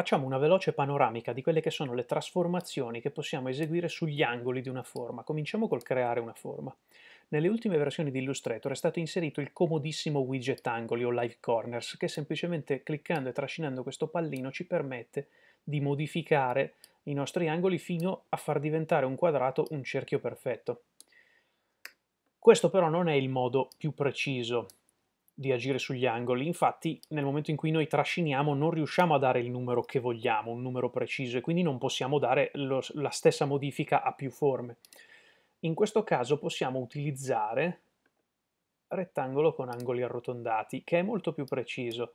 Facciamo una veloce panoramica di quelle che sono le trasformazioni che possiamo eseguire sugli angoli di una forma. Cominciamo col creare una forma. Nelle ultime versioni di Illustrator è stato inserito il comodissimo widget angoli o live corners che semplicemente cliccando e trascinando questo pallino ci permette di modificare i nostri angoli fino a far diventare un quadrato un cerchio perfetto. Questo però non è il modo più preciso di agire sugli angoli, infatti nel momento in cui noi trasciniamo non riusciamo a dare il numero che vogliamo, un numero preciso, e quindi non possiamo dare lo, la stessa modifica a più forme. In questo caso possiamo utilizzare rettangolo con angoli arrotondati, che è molto più preciso,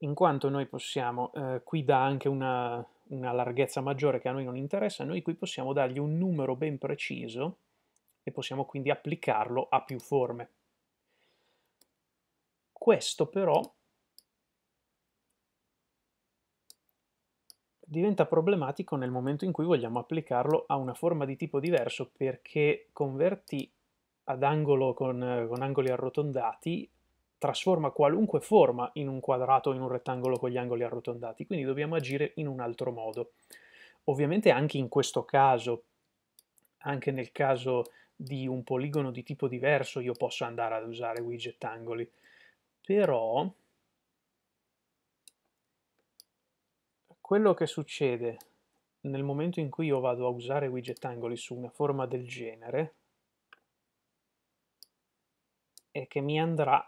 in quanto noi possiamo, eh, qui dà anche una, una larghezza maggiore che a noi non interessa, noi qui possiamo dargli un numero ben preciso e possiamo quindi applicarlo a più forme. Questo però diventa problematico nel momento in cui vogliamo applicarlo a una forma di tipo diverso perché converti ad angolo con, con angoli arrotondati trasforma qualunque forma in un quadrato o in un rettangolo con gli angoli arrotondati, quindi dobbiamo agire in un altro modo. Ovviamente anche in questo caso, anche nel caso di un poligono di tipo diverso, io posso andare ad usare widget angoli però quello che succede nel momento in cui io vado a usare widget angoli su una forma del genere è che mi andrà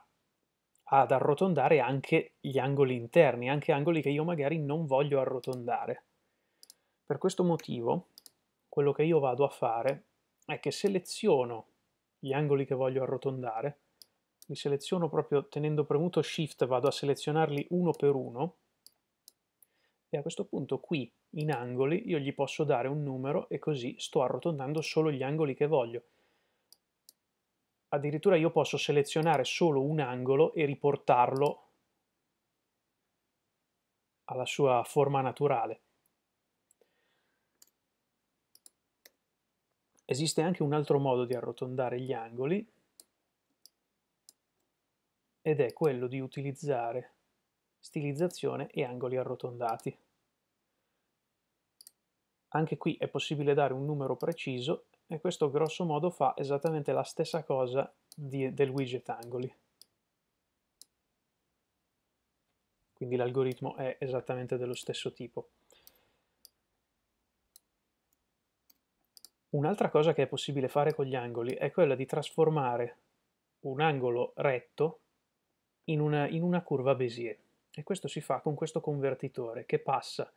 ad arrotondare anche gli angoli interni, anche angoli che io magari non voglio arrotondare. Per questo motivo quello che io vado a fare è che seleziono gli angoli che voglio arrotondare li seleziono proprio tenendo premuto Shift, vado a selezionarli uno per uno e a questo punto qui in angoli io gli posso dare un numero e così sto arrotondando solo gli angoli che voglio. Addirittura io posso selezionare solo un angolo e riportarlo alla sua forma naturale. Esiste anche un altro modo di arrotondare gli angoli, ed è quello di utilizzare stilizzazione e angoli arrotondati. Anche qui è possibile dare un numero preciso e questo grosso modo fa esattamente la stessa cosa di, del widget angoli. Quindi l'algoritmo è esattamente dello stesso tipo. Un'altra cosa che è possibile fare con gli angoli è quella di trasformare un angolo retto in una, in una curva Bézier. E questo si fa con questo convertitore che passa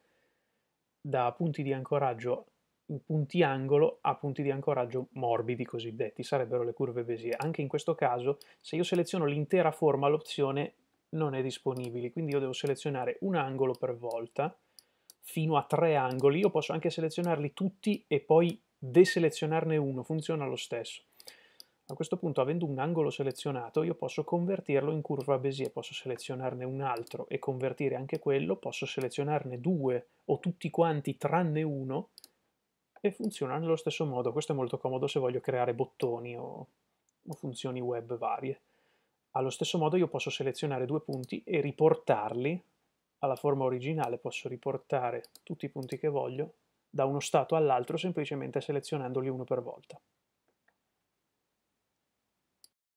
da punti di ancoraggio punti angolo a punti di ancoraggio morbidi cosiddetti, sarebbero le curve Bézier. Anche in questo caso, se io seleziono l'intera forma, l'opzione non è disponibile, quindi io devo selezionare un angolo per volta, fino a tre angoli, io posso anche selezionarli tutti e poi deselezionarne uno, funziona lo stesso. A questo punto, avendo un angolo selezionato, io posso convertirlo in curva Bézier, posso selezionarne un altro e convertire anche quello, posso selezionarne due o tutti quanti tranne uno e funziona nello stesso modo. Questo è molto comodo se voglio creare bottoni o, o funzioni web varie. Allo stesso modo io posso selezionare due punti e riportarli alla forma originale, posso riportare tutti i punti che voglio da uno stato all'altro semplicemente selezionandoli uno per volta.